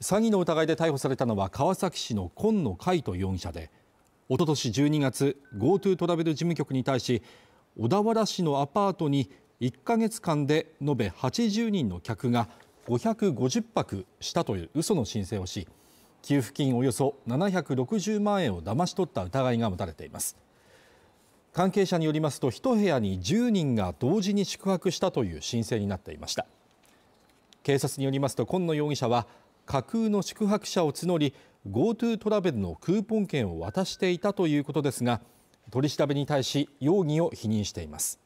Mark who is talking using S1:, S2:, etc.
S1: 詐欺の疑いで逮捕されたのは川崎市の紺野海斗容疑者でおととし12月 ＧｏＴｏ トラベル事務局に対し小田原市のアパートに1か月間で延べ80人の客が550泊したという嘘の申請をし給付金およそ760万円をだまし取った疑いが持たれています関係者によりますと1部屋に10人が同時に宿泊したという申請になっていました警察によりますと紺野容疑者は架空の宿泊者を募り GoTo トラベルのクーポン券を渡していたということですが取り調べに対し容疑を否認しています